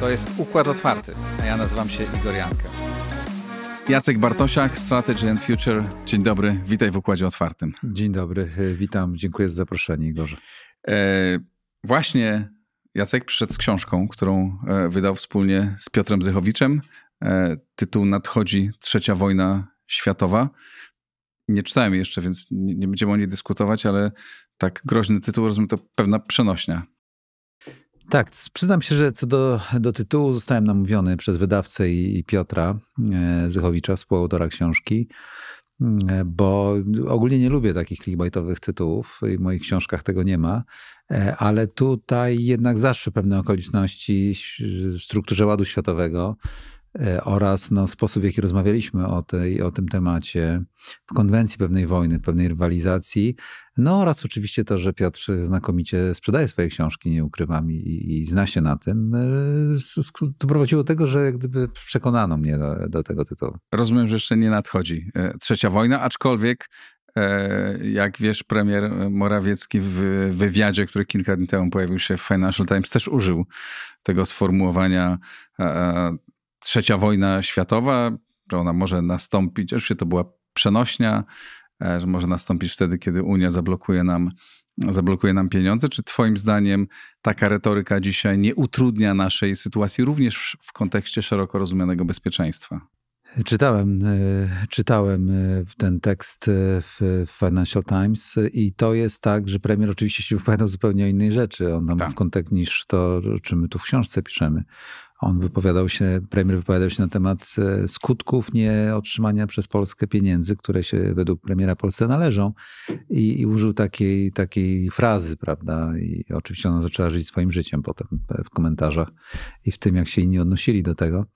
To jest Układ Otwarty, a ja nazywam się Igor Janka. Jacek Bartosiak, Strategy and Future. Dzień dobry, witaj w Układzie Otwartym. Dzień dobry, e, witam, dziękuję za zaproszenie Igorze. E, właśnie Jacek przyszedł z książką, którą e, wydał wspólnie z Piotrem Zychowiczem. E, tytuł Nadchodzi Trzecia Wojna Światowa. Nie czytałem jeszcze, więc nie, będziemy o niej dyskutować, ale tak groźny tytuł, rozumiem, to pewna przenośnia. Tak, przyznam się, że co do, do tytułu zostałem namówiony przez wydawcę i, i Piotra e, Zychowicza, współautora książki, e, bo ogólnie nie lubię takich clickbaitowych tytułów i w moich książkach tego nie ma, e, ale tutaj jednak zaszły pewne okoliczności w strukturze ładu światowego, E, oraz no, sposób, w jaki rozmawialiśmy o, tej, o tym temacie, w konwencji pewnej wojny, pewnej rywalizacji, no oraz oczywiście to, że Piotr znakomicie sprzedaje swoje książki, nie ukrywam, i, i zna się na tym, doprowadziło e, do tego, że jak gdyby przekonano mnie do, do tego tytułu. Rozumiem, że jeszcze nie nadchodzi e, trzecia wojna, aczkolwiek jak wiesz, premier Morawiecki w wywiadzie, który kilka dni temu pojawił się w Financial Times, też użył tego sformułowania trzecia wojna światowa, że ona może nastąpić, oczywiście to była przenośnia, e, że może nastąpić wtedy, kiedy Unia zablokuje nam, zablokuje nam pieniądze. Czy Twoim zdaniem taka retoryka dzisiaj nie utrudnia naszej sytuacji, również w kontekście szeroko rozumianego bezpieczeństwa? Czytałem, e, czytałem e, ten tekst w Financial Times i to jest tak, że premier oczywiście się wypowiadał zupełnie o innej rzeczy on tak. w kontekście niż to, o czym my tu w książce piszemy. On wypowiadał się, premier wypowiadał się na temat e, skutków nieotrzymania przez Polskę pieniędzy, które się według premiera Polsce należą i, i użył takiej, takiej frazy, prawda? I oczywiście ona zaczęła żyć swoim życiem potem e, w komentarzach i w tym, jak się inni odnosili do tego.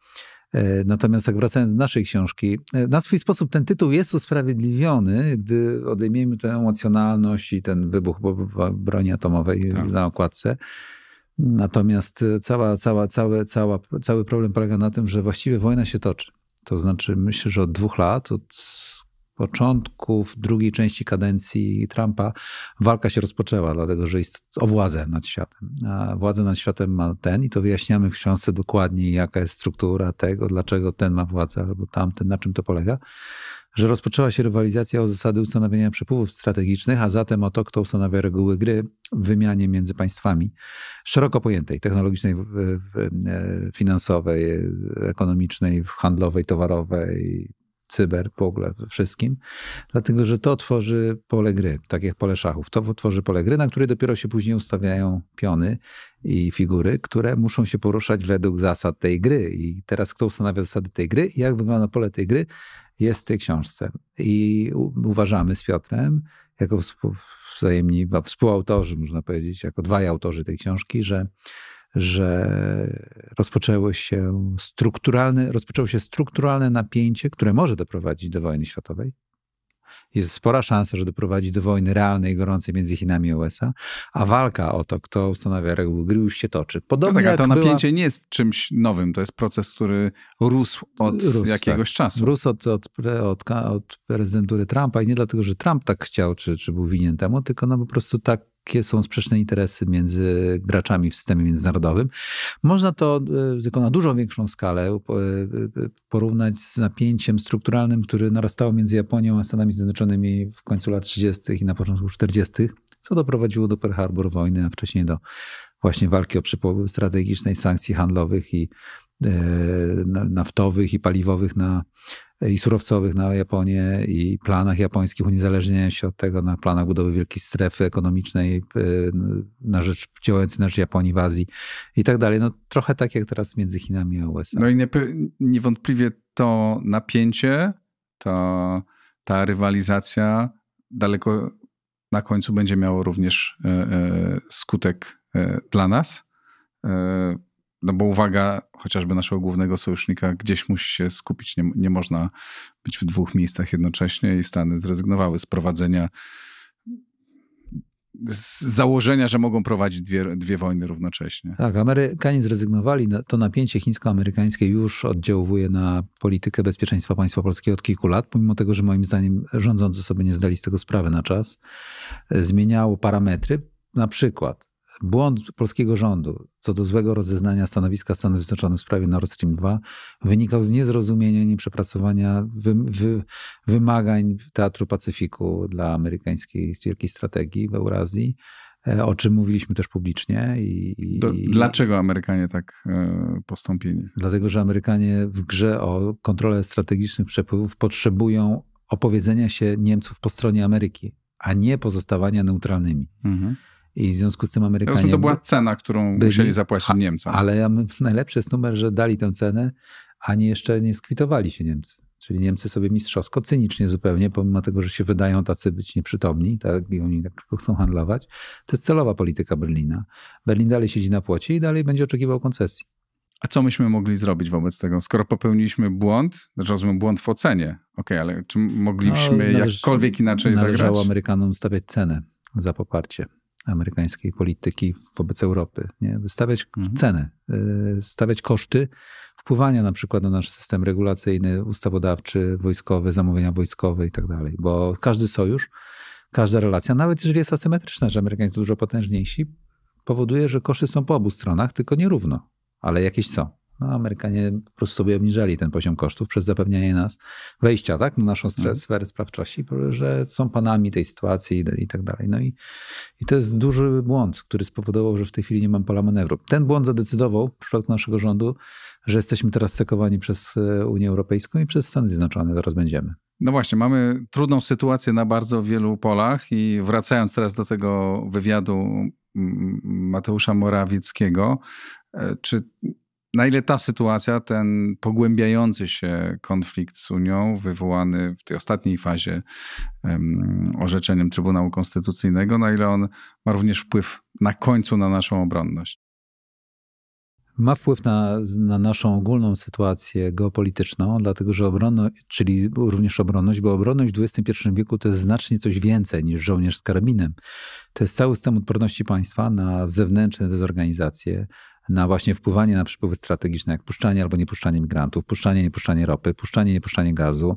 E, natomiast tak wracając do naszej książki, na swój sposób ten tytuł jest usprawiedliwiony, gdy odejmiemy tę emocjonalność i ten wybuch broni atomowej tak. na okładce. Natomiast e, cała, cała, cały, cała, cały problem polega na tym, że właściwie wojna się toczy. To znaczy, myślę, że od dwóch lat, od początków drugiej części kadencji Trumpa walka się rozpoczęła, dlatego że jest o władzę nad światem. A władzę nad światem ma ten i to wyjaśniamy w książce dokładnie, jaka jest struktura tego, dlaczego ten ma władzę albo tamten, na czym to polega że rozpoczęła się rywalizacja o zasady ustanawiania przepływów strategicznych, a zatem o to, kto ustanawia reguły gry w wymianie między państwami szeroko pojętej, technologicznej, e, finansowej, ekonomicznej, handlowej, towarowej, cyber w ogóle, wszystkim, dlatego że to tworzy pole gry, tak jak pole szachów. To tworzy pole gry, na której dopiero się później ustawiają piony i figury, które muszą się poruszać według zasad tej gry. I teraz kto ustanawia zasady tej gry i jak wygląda pole tej gry, jest w tej książce. I uważamy z Piotrem, jako wzajemni no, współautorzy, można powiedzieć, jako dwaj autorzy tej książki, że, że rozpoczęło, się strukturalne, rozpoczęło się strukturalne napięcie, które może doprowadzić do wojny światowej jest spora szansa, że doprowadzi do wojny realnej, gorącej między Chinami a USA, a walka o to, kto ustanawia reguły gry, już się toczy. Podobnie no tak, a to napięcie była... nie jest czymś nowym, to jest proces, który rósł od rósł, tak. jakiegoś tak. czasu. Rósł od, od, od, od prezydentury Trumpa i nie dlatego, że Trump tak chciał, czy, czy był winien temu, tylko no po prostu tak jakie są sprzeczne interesy między graczami w systemie międzynarodowym. Można to e, tylko na dużo większą skalę e, porównać z napięciem strukturalnym, które narastało między Japonią a Stanami Zjednoczonymi w końcu lat 30. i na początku 40., co doprowadziło do Pearl Harbor wojny, a wcześniej do właśnie walki o przepływy strategicznej, sankcji handlowych i e, naftowych i paliwowych na i surowcowych na Japonię i planach japońskich uniezależnienia się od tego na planach budowy wielkiej strefy ekonomicznej y, na rzecz działającej na rzecz Japonii w Azji i tak dalej. No trochę tak jak teraz między Chinami a USA. No i niewątpliwie to napięcie, to ta rywalizacja daleko na końcu będzie miało również y, y, skutek dla nas no bo uwaga chociażby naszego głównego sojusznika gdzieś musi się skupić. Nie, nie można być w dwóch miejscach jednocześnie i Stany zrezygnowały z prowadzenia z założenia, że mogą prowadzić dwie, dwie wojny równocześnie. Tak, Amerykanie zrezygnowali. To napięcie chińsko-amerykańskie już oddziałuje na politykę bezpieczeństwa państwa polskiego od kilku lat, pomimo tego, że moim zdaniem rządzący sobie nie zdali z tego sprawy na czas. Zmieniało parametry, na przykład Błąd polskiego rządu co do złego rozeznania stanowiska Stanów Zjednoczonych w sprawie Nord Stream 2 wynikał z niezrozumienia, nieprzepracowania wy, wy, wymagań Teatru Pacyfiku dla amerykańskiej wielkiej strategii w Eurazji, e, o czym mówiliśmy też publicznie. I, Do, i, dlaczego Amerykanie tak e, postąpili? Dlatego, że Amerykanie w grze o kontrolę strategicznych przepływów potrzebują opowiedzenia się Niemców po stronie Ameryki, a nie pozostawania neutralnymi. Mhm. I w związku z tym Amerykanie... to była cena, którą byli, musieli zapłacić Niemcom. Ale najlepszy jest numer, że dali tę cenę, a nie jeszcze nie skwitowali się Niemcy. Czyli Niemcy sobie mistrzowsko, cynicznie zupełnie, pomimo tego, że się wydają tacy być nieprzytomni tak, i oni tak tylko chcą handlować. To jest celowa polityka Berlina. Berlin dalej siedzi na płocie i dalej będzie oczekiwał koncesji. A co myśmy mogli zrobić wobec tego? Skoro popełniliśmy błąd, rozumiem znaczy, błąd w ocenie, okej, okay, ale czy mogliśmy no, należy, jakkolwiek inaczej należało zagrać? Należało Amerykanom stawiać cenę za poparcie amerykańskiej polityki wobec Europy. Nie? stawiać mhm. ceny, stawiać koszty wpływania na przykład na nasz system regulacyjny, ustawodawczy, wojskowy, zamówienia wojskowe i tak dalej, bo każdy sojusz, każda relacja, nawet jeżeli jest asymetryczna, że Amerykanie są dużo potężniejsi, powoduje, że koszty są po obu stronach, tylko nierówno, ale jakieś są. No, Amerykanie po prostu sobie obniżali ten poziom kosztów przez zapewnianie nas wejścia tak, na naszą mhm. sferę sprawczości, że są panami tej sytuacji i tak dalej. No i, i to jest duży błąd, który spowodował, że w tej chwili nie mam pola manewru. Ten błąd zadecydował w przypadku naszego rządu, że jesteśmy teraz sekowani przez e, Unię Europejską i przez Stany Zjednoczone. Teraz będziemy. No właśnie, mamy trudną sytuację na bardzo wielu polach i wracając teraz do tego wywiadu mm, mm, Mateusza Morawieckiego, e, czy na ile ta sytuacja, ten pogłębiający się konflikt z Unią, wywołany w tej ostatniej fazie um, orzeczeniem Trybunału Konstytucyjnego, na ile on ma również wpływ na końcu na naszą obronność? ma wpływ na, na naszą ogólną sytuację geopolityczną, dlatego że obronność, czyli również obronność, bo obronność w XXI wieku to jest znacznie coś więcej niż żołnierz z karabinem. To jest cały system odporności państwa na zewnętrzne dezorganizacje, na właśnie wpływanie na przepływy strategiczne, jak puszczanie albo niepuszczanie migrantów, puszczanie, niepuszczanie ropy, puszczanie, niepuszczanie gazu,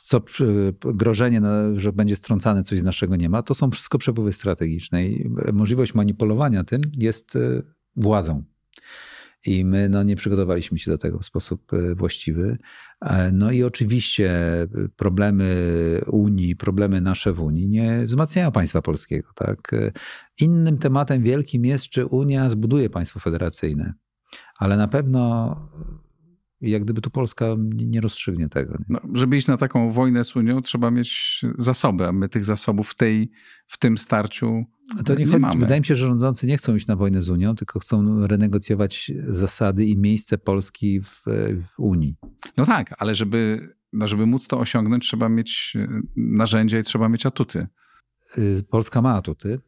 co e, grożenie, że będzie strącane coś z naszego nie ma, to są wszystko przepływy strategiczne i e, możliwość manipulowania tym jest e, władzą i my no, nie przygotowaliśmy się do tego w sposób e, właściwy. E, no i oczywiście e, problemy Unii, problemy nasze w Unii nie wzmacniają państwa polskiego. Tak? Innym tematem wielkim jest, czy Unia zbuduje państwo federacyjne, ale na pewno i jak gdyby tu Polska nie rozstrzygnie tego. No, żeby iść na taką wojnę z Unią, trzeba mieć zasoby, a my tych zasobów w, tej, w tym starciu to nie, nie chodzi, Wydaje mi się, że rządzący nie chcą iść na wojnę z Unią, tylko chcą renegocjować zasady i miejsce Polski w, w Unii. No tak, ale żeby, no żeby móc to osiągnąć, trzeba mieć e, narzędzia i trzeba mieć atuty. Y, Polska ma atuty,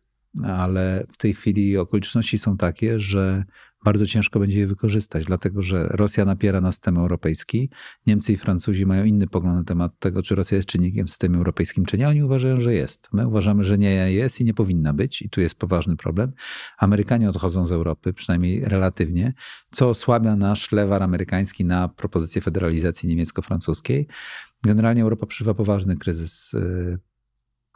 ale w tej chwili okoliczności są takie, że bardzo ciężko będzie je wykorzystać, dlatego że Rosja napiera na system europejski, Niemcy i Francuzi mają inny pogląd na temat tego, czy Rosja jest czynnikiem w systemie europejskim, czy nie. Oni uważają, że jest. My uważamy, że nie jest i nie powinna być i tu jest poważny problem. Amerykanie odchodzą z Europy, przynajmniej relatywnie, co osłabia nasz lewar amerykański na propozycję federalizacji niemiecko-francuskiej. Generalnie Europa przeżywa poważny kryzys y,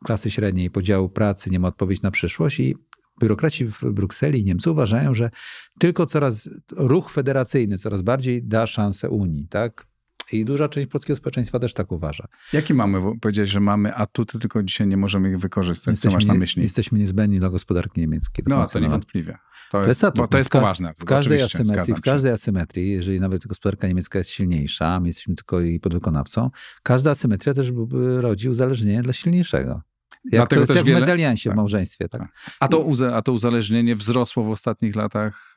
klasy średniej, podziału pracy, nie ma odpowiedzi na przyszłość i biurokraci w Brukseli i Niemcy uważają, że tylko coraz ruch federacyjny coraz bardziej da szansę Unii, tak? I duża część polskiego społeczeństwa też tak uważa. Jakie mamy? Powiedziałeś, że mamy atuty, tylko dzisiaj nie możemy ich wykorzystać. Jesteśmy, Co masz na myśli? Jesteśmy niezbędni dla gospodarki niemieckiej. No, to niewątpliwie. To, to jest, to jest poważne. W każdej, asymetrii, w każdej asymetrii, jeżeli nawet gospodarka niemiecka jest silniejsza, my jesteśmy tylko jej podwykonawcą, każda asymetria też rodzi uzależnienie dla silniejszego. Jak Dlatego to jest wiele... w mezaliansie, tak. w małżeństwie. Tak. A, to uze, a to uzależnienie wzrosło w ostatnich latach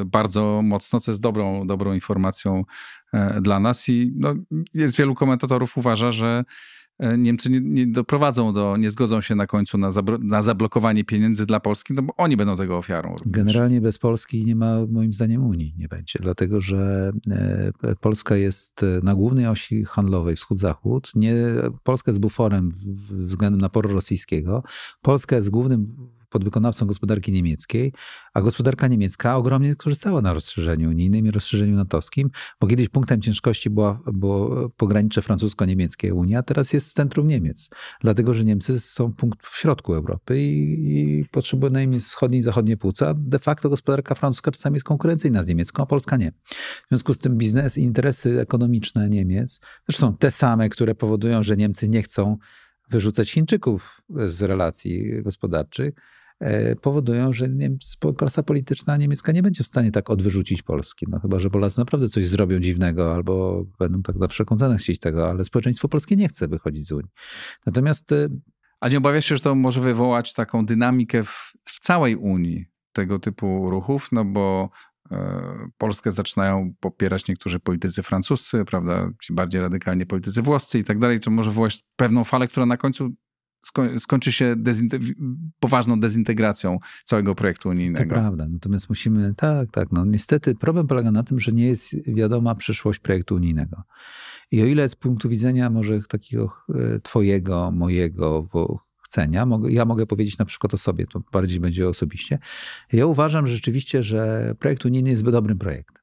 e, bardzo mocno, co jest dobrą, dobrą informacją e, dla nas i no, jest wielu komentatorów uważa, że E, Niemcy nie, nie, doprowadzą do, nie zgodzą się na końcu na, zabro, na, zablokowanie pieniędzy dla Polski, no bo oni będą tego ofiarą. Również. Generalnie bez Polski nie ma moim zdaniem Unii, nie będzie, dlatego że e, Polska jest e, na głównej osi handlowej wschód-zachód. Polska jest buforem względem naporu rosyjskiego. Polska jest głównym podwykonawcą gospodarki niemieckiej, a gospodarka niemiecka ogromnie korzystała na rozszerzeniu unijnym i rozszerzeniu natowskim, bo kiedyś punktem ciężkości była, było pogranicze francusko-niemieckie Unia, teraz jest centrum Niemiec, dlatego że Niemcy są punkt w środku Europy i, i potrzebują najmniej wschodniej i zachodniej półce, de facto gospodarka francuska czasami jest konkurencyjna z niemiecką, a Polska nie. W związku z tym biznes i interesy ekonomiczne Niemiec, zresztą te same, które powodują, że Niemcy nie chcą wyrzucać Chińczyków z relacji gospodarczych, e, powodują, że klasa polityczna niemiecka nie będzie w stanie tak odwyrzucić Polski. No chyba, że Polacy naprawdę coś zrobią dziwnego albo będą tak na wszelką chcieć tego, ale społeczeństwo polskie nie chce wychodzić z Unii. Natomiast... E, A nie obawiasz się, że to może wywołać taką dynamikę w, w całej Unii? tego typu ruchów, no bo E, Polskę zaczynają popierać niektórzy politycy francuscy, prawda, ci bardziej radykalnie politycy włoscy i tak dalej, Czy może wywołać pewną falę, która na końcu skończy się dezinte poważną dezintegracją całego projektu unijnego. To prawda, natomiast musimy, tak, tak, no niestety problem polega na tym, że nie jest wiadoma przyszłość projektu unijnego. I o ile z punktu widzenia może takiego e, twojego, mojego, chcenia. Ja mogę powiedzieć na przykład o sobie, to bardziej będzie osobiście. Ja uważam że rzeczywiście, że projekt unijny jest dobrym projektem.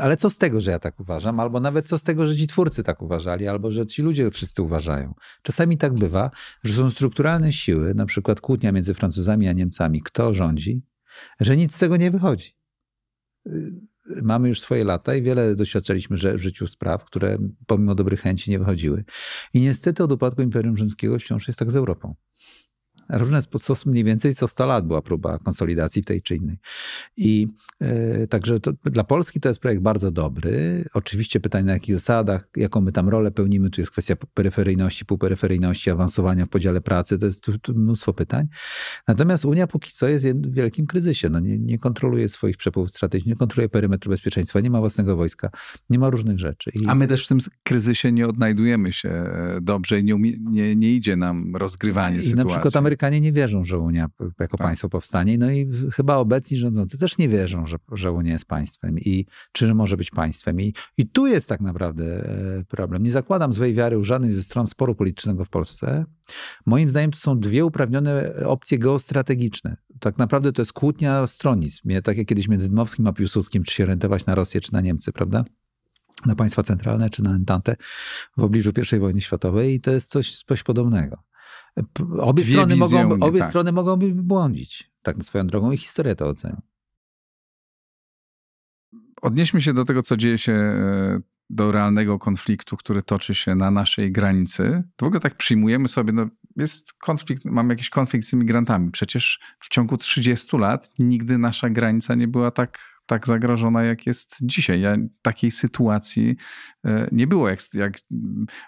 Ale co z tego, że ja tak uważam, albo nawet co z tego, że ci twórcy tak uważali, albo że ci ludzie wszyscy uważają. Czasami tak bywa, że są strukturalne siły, na przykład kłótnia między Francuzami a Niemcami, kto rządzi, że nic z tego nie wychodzi mamy już swoje lata i wiele doświadczyliśmy że w życiu spraw, które pomimo dobrych chęci nie wychodziły. I niestety od upadku Imperium Rzymskiego wciąż jest tak z Europą różne stosy mniej więcej co 100 lat była próba konsolidacji tej czy innej. I e, także to, dla Polski to jest projekt bardzo dobry. Oczywiście pytanie na jakich zasadach, jaką my tam rolę pełnimy, tu jest kwestia peryferyjności, półperyferyjności, awansowania w podziale pracy, to jest tu, tu mnóstwo pytań. Natomiast Unia póki co jest w wielkim kryzysie. No nie, nie kontroluje swoich przepływów strategicznych, nie kontroluje perymetru bezpieczeństwa, nie ma własnego wojska, nie ma różnych rzeczy. I... A my też w tym kryzysie nie odnajdujemy się e, dobrze i nie, nie, nie idzie nam rozgrywanie I sytuacji. Na przykład Ameryka Amerykanie nie wierzą, że Unia jako tak. państwo powstanie, no i chyba obecni rządzący też nie wierzą, że, że Unia jest państwem i czy może być państwem. I, I tu jest tak naprawdę e, problem. Nie zakładam złej wiary u żadnej ze stron sporu politycznego w Polsce. Moim zdaniem to są dwie uprawnione e, opcje geostrategiczne. Tak naprawdę to jest kłótnia stronnictw. Tak jak kiedyś między Dmowskim a Piłsudskim, czy się rentować na Rosję, czy na Niemcy, prawda? na państwa centralne czy na Entantę w obliczu I wojny światowej i to jest coś, coś podobnego obie, strony mogą, obie tak. strony mogą błądzić. Tak swoją drogą i historia to oceni. Odnieśmy się do tego, co dzieje się e, do realnego konfliktu, który toczy się na naszej granicy, to w ogóle tak przyjmujemy sobie, no jest konflikt, mamy jakiś konflikt z imigrantami. Przecież w ciągu 30 lat nigdy nasza granica nie była tak tak zagrożona, jak jest dzisiaj. Ja, takiej sytuacji e, nie było. Jak, jak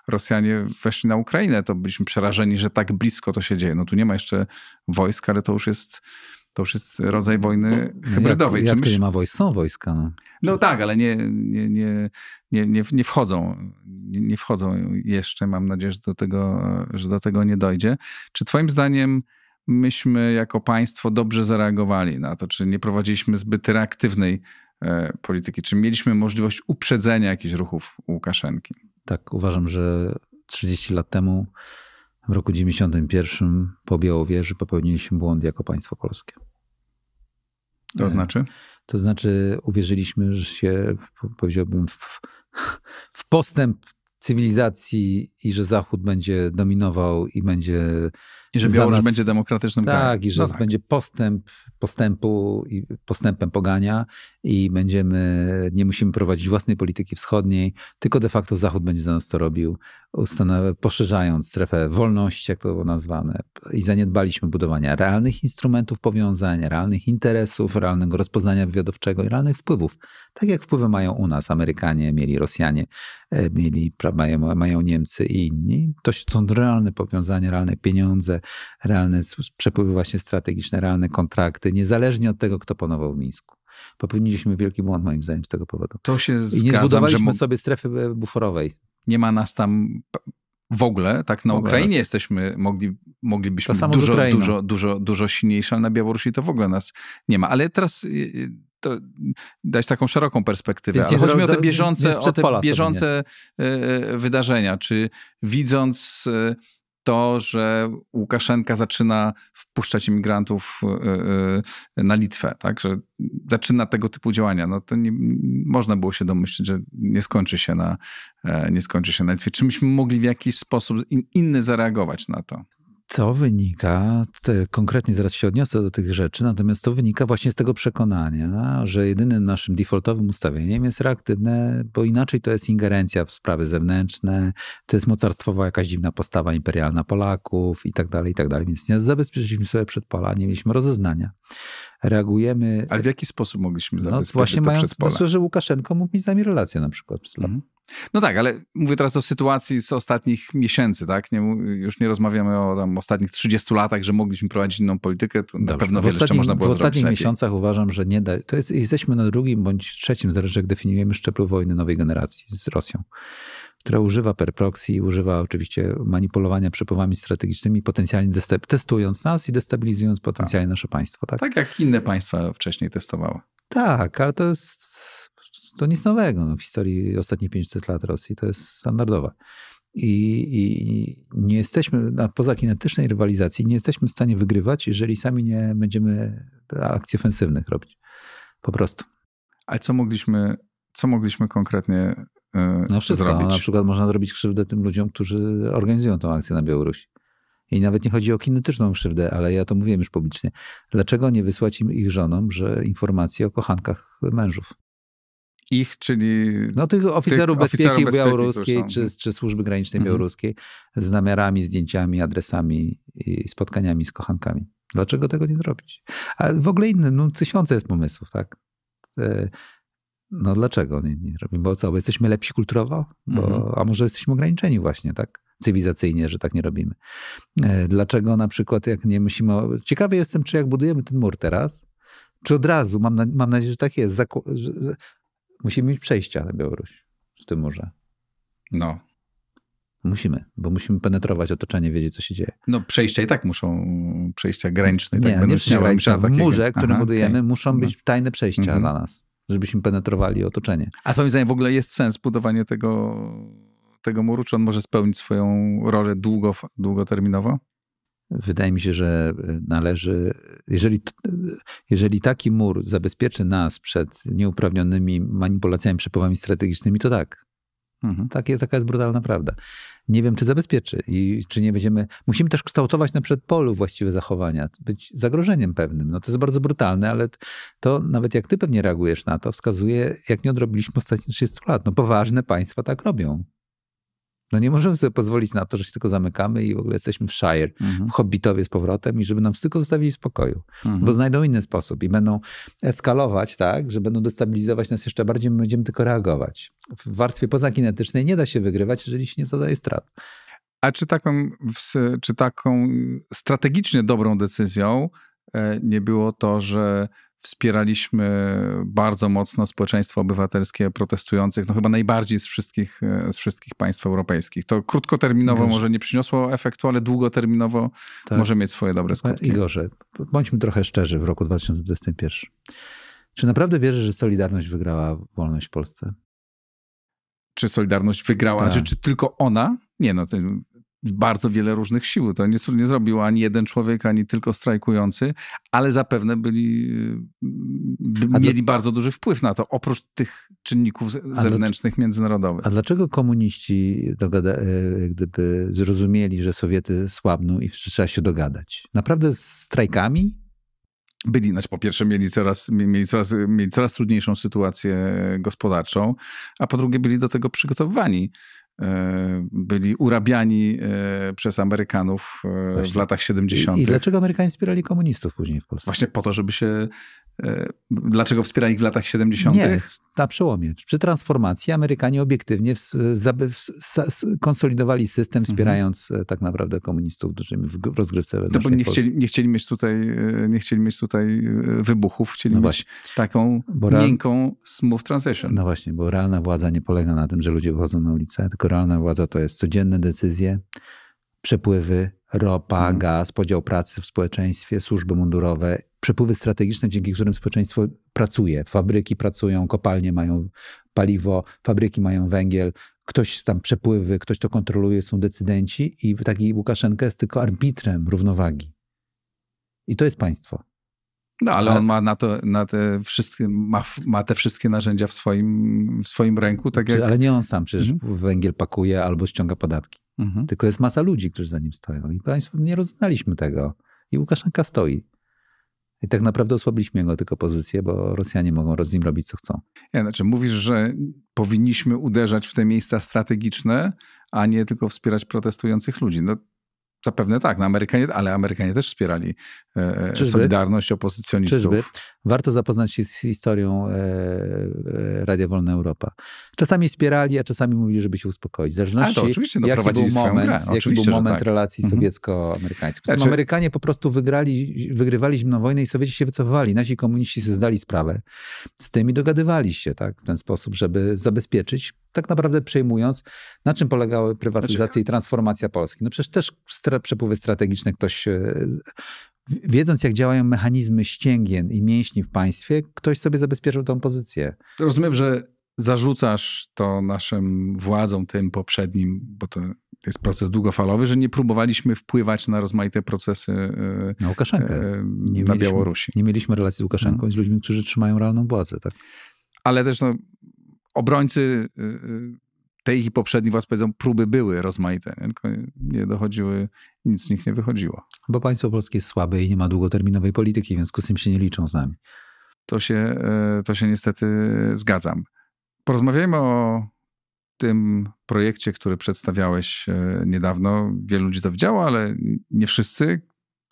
Rosjanie weszli na Ukrainę, to byliśmy przerażeni, że tak blisko to się dzieje. No tu nie ma jeszcze wojsk, ale to już jest to już jest rodzaj wojny no, hybrydowej. Jak, jak to nie ma wojska, Są wojska. No. no tak, ale nie, nie, nie, nie, nie, wchodzą. Nie, wchodzą jeszcze. Mam nadzieję, że do, tego, że do tego nie dojdzie. Czy twoim zdaniem myśmy jako państwo dobrze zareagowali na to, czy nie prowadziliśmy zbyt reaktywnej e, polityki, czy mieliśmy możliwość uprzedzenia jakichś ruchów Łukaszenki. Tak, uważam, że 30 lat temu, w roku 91 po Białowieży popełniliśmy błąd jako państwo polskie. To e, znaczy? To znaczy uwierzyliśmy, że się, powiedziałbym, w, w postęp cywilizacji i że Zachód będzie dominował i będzie i że Białoruś nas, będzie demokratycznym tak, krajem. Tak, i że no tak. będzie postęp postępu i postępem pogania i będziemy, nie musimy prowadzić własnej polityki wschodniej, tylko de facto Zachód będzie za nas to robił, poszerzając strefę wolności, jak to było nazwane. I zaniedbaliśmy budowania realnych instrumentów powiązań, realnych interesów, realnego rozpoznania wywiadowczego i realnych wpływów. Tak jak wpływy mają u nas Amerykanie, mieli Rosjanie, e, mieli, mają, mają Niemcy i inni. To są realne powiązania, realne pieniądze, realne, przepływy właśnie strategiczne, realne kontrakty, niezależnie od tego, kto panował w Mińsku. Popełniliśmy wielki błąd, moim zdaniem, z tego powodu. To się I zgadzam, nie zbudowaliśmy że... sobie strefy e, buforowej. Nie ma nas tam w ogóle, tak na Ukrainie jesteśmy, mogli, moglibyśmy dużo, dużo, dużo, dużo silniejsi, ale na Białorusi to w ogóle nas nie ma. Ale teraz e, e, to dać taką szeroką perspektywę. Więc chodzi mi o te bieżące, o te bieżące wydarzenia. Czy widząc to, że Łukaszenka zaczyna wpuszczać imigrantów y, y, na Litwę, tak? Że zaczyna tego typu działania. No to nie, można było się domyślić, że nie skończy się na, e, nie skończy się na Litwie. Czy myśmy mogli w jakiś sposób inny zareagować na to? to wynika, to konkretnie zaraz się odniosę do tych rzeczy, natomiast to wynika właśnie z tego przekonania, że jedynym naszym defaultowym ustawieniem jest reaktywne, bo inaczej to jest ingerencja w sprawy zewnętrzne, to jest mocarstwowa jakaś dziwna postawa imperialna Polaków i tak dalej, i tak dalej. Więc nie zabezpieczyliśmy sobie przed pola, nie mieliśmy rozeznania. Reagujemy. Ale w jaki sposób mogliśmy no zabezpieczyć no, właśnie to mając, przed pola? Znaczy, że Łukaszenko mógł mieć z nami relację na przykład. Mm. No tak, ale mówię teraz o sytuacji z ostatnich miesięcy, tak? Nie, już nie rozmawiamy o tam, ostatnich 30 latach, że mogliśmy prowadzić inną politykę. Tu na pewno wiele jeszcze można było W ostatnich miesiącach uważam, że nie da. To jest, jesteśmy na drugim bądź trzecim, zależy jak definiujemy szczeblu wojny nowej generacji z Rosją, która używa per używa oczywiście manipulowania przepływami strategicznymi, potencjalnie testując nas i destabilizując potencjalnie tak. nasze państwo. Tak? tak jak inne państwa wcześniej testowały. Tak, ale to jest to nic nowego no, w historii ostatnich 500 lat Rosji. To jest standardowe. I, I, nie jesteśmy, poza kinetycznej rywalizacji, nie jesteśmy w stanie wygrywać, jeżeli sami nie będziemy akcji ofensywnych robić. Po prostu. Ale co mogliśmy, co mogliśmy konkretnie yy, no wszystko, zrobić? na przykład można zrobić krzywdę tym ludziom, którzy organizują tą akcję na Białorusi. I nawet nie chodzi o kinetyczną krzywdę, ale ja to mówiłem już publicznie. Dlaczego nie wysłać im ich żonom że informacji o kochankach mężów? ich, czyli. No, tych oficerów tych bezpieki białoruskiej czy, no. czy służby granicznej mhm. białoruskiej z namiarami, zdjęciami, adresami i spotkaniami z kochankami. Dlaczego tego nie zrobić? A w ogóle inne, no, tysiące jest pomysłów, tak? E, no dlaczego nie, nie robimy? Bo co, bo jesteśmy lepsi kulturowo? Bo, mhm. A może jesteśmy ograniczeni właśnie, tak? Cywilizacyjnie, że tak nie robimy. E, dlaczego na przykład jak nie musimy? Ciekawy jestem, czy jak budujemy ten mur teraz, czy od razu, mam, na, mam nadzieję, że tak jest, że, Musimy mieć przejścia na Białoruś w tym morze. No. Musimy, bo musimy penetrować otoczenie, wiedzieć, co się dzieje. No przejścia i tak muszą, przejścia graniczne i nie, tak nie się W murze, który Aha, budujemy, okay. muszą no. być no. tajne przejścia mhm. dla nas, żebyśmy penetrowali otoczenie. A twoim zdaniem w ogóle jest sens budowanie tego, tego muru? Czy on może spełnić swoją rolę długo, długoterminowo? Wydaje mi się, że y, należy, jeżeli, jeżeli taki mur zabezpieczy nas przed nieuprawnionymi manipulacjami, przepływami strategicznymi, to tak. Mhm. Tak jest, taka jest brutalna prawda. Nie wiem, czy zabezpieczy i czy nie będziemy. Musimy też kształtować na przedpolu właściwe zachowania, być zagrożeniem pewnym. No to jest bardzo brutalne, ale to nawet jak ty pewnie reagujesz na to, wskazuje, jak nie odrobiliśmy ostatnich 30 lat. No poważne państwa tak robią. No nie możemy sobie pozwolić na to, że się tylko zamykamy i w ogóle jesteśmy w Shire, mhm. w Hobbitowie z powrotem i żeby nam tylko zostawili w spokoju, mhm. bo znajdą inny sposób i będą eskalować, tak, że będą destabilizować nas jeszcze bardziej, my będziemy tylko reagować. W warstwie pozakinetycznej nie da się wygrywać, jeżeli się nie zadaje strat. A czy taką, czy taką strategicznie dobrą decyzją e, nie było to, że wspieraliśmy bardzo mocno społeczeństwo obywatelskie protestujących, no chyba najbardziej z wszystkich, e, z wszystkich państw europejskich. To krótkoterminowo może nie przyniosło efektu, ale długoterminowo tak. może mieć swoje dobre e, skutki. gorzej. bądźmy trochę szczerzy w roku 2021. Czy naprawdę wierzysz, że Solidarność wygrała wolność w Polsce? Czy Solidarność wygrała? Tak. Czy, czy tylko ona? Nie, no bardzo wiele różnych sił. To nie, nie zrobił ani jeden człowiek, ani tylko strajkujący, ale zapewne byli, mieli bardzo duży wpływ na to, oprócz tych czynników zewnętrznych, a międzynarodowych. A dlaczego komuniści dogada, e, gdyby zrozumieli, że Sowiety słabną i trzeba się dogadać? Naprawdę z strajkami? byli, znaczy po pierwsze mieli coraz, mieli, coraz, mieli coraz trudniejszą sytuację gospodarczą, a po drugie byli do tego przygotowywani. E, byli urabiani e, przez Amerykanów e, Właśnie. w latach 70. I, I dlaczego Amerykanie wspierali komunistów później w Polsce? Właśnie po to, żeby się E, dlaczego wspierali ich w latach 70.? Nie, na przełomie. Przy transformacji Amerykanie obiektywnie w, konsolidowali system, mhm. wspierając mhm. tak naprawdę komunistów w, w rozgrywce wewnętrznej. No bo nie chcieli, nie chcieli, mieć tutaj, e, nie chcieli mieć tutaj wybuchów, chcieli no mieć taką real... miękką, smooth transition. No właśnie, bo realna władza nie polega na tym, że ludzie wychodzą na ulicę, tylko realna władza to jest codzienne decyzje, przepływy, ropa, mhm. gaz, podział pracy w społeczeństwie, służby mundurowe, przepływy strategiczne, dzięki którym społeczeństwo pracuje. Fabryki pracują, kopalnie mają paliwo, fabryki mają węgiel, ktoś tam przepływy, ktoś to kontroluje, są decydenci i taki Łukaszenka jest tylko arbitrem równowagi. I to jest państwo. No, ale on ma, na to, na te, wszystkie, ma, ma te wszystkie narzędzia w swoim, w swoim ręku. Tak jak... Ale nie on sam, przecież mhm. węgiel pakuje albo ściąga podatki. Mhm. Tylko jest masa ludzi, którzy za nim stoją. I państwo nie rozznaliśmy tego. I Łukaszenka stoi. I tak naprawdę osłabiliśmy jego tylko pozycję, bo Rosjanie mogą z nim robić co chcą. Ja, znaczy mówisz, że powinniśmy uderzać w te miejsca strategiczne, a nie tylko wspierać protestujących ludzi. No Zapewne tak, no Amerykanie, ale Amerykanie też wspierali e, e Solidarność opozycjonistów. Czyżby? Warto zapoznać się z historią e, e, Radia Wolna Europa. Czasami wspierali, a czasami mówili, żeby się uspokoić. W zależności to oczywiście, no, jaki, był moment, jaki oczywiście, był moment tak. relacji mhm. sowiecko-amerykańskich. Znaczy, Amerykanie po prostu wygrali, wygrywali zimną wojnę i Sowieci się wycofywali. Nasi komuniści sobie zdali sprawę z tym i dogadywali się tak, w ten sposób, żeby zabezpieczyć tak naprawdę przejmując, na czym polegały prywatyzacja znaczy... i transformacja Polski. No przecież też przepływy strategiczne ktoś e, wiedząc, jak działają mechanizmy ścięgien i mięśni w państwie, ktoś sobie zabezpieczył tą pozycję. Rozumiem, że zarzucasz to naszym władzom, tym poprzednim, bo to jest proces długofalowy, że nie próbowaliśmy wpływać na rozmaite procesy e, na Łukaszenkę. E, nie na mieliśmy, Białorusi. Nie mieliśmy relacji z Łukaszenką no. i z ludźmi, którzy trzymają realną władzę. Tak? Ale też no, obrońcy y, y, tej i poprzednich władz powiedzą, próby były rozmaite, tylko nie dochodziły, nic z nich nie wychodziło. Bo państwo polskie jest słabe i nie ma długoterminowej polityki, w związku z tym się nie liczą z nami. To się, e, to się niestety zgadzam. Porozmawiajmy o tym projekcie, który przedstawiałeś e, niedawno. Wielu ludzi to widziało, ale nie wszyscy.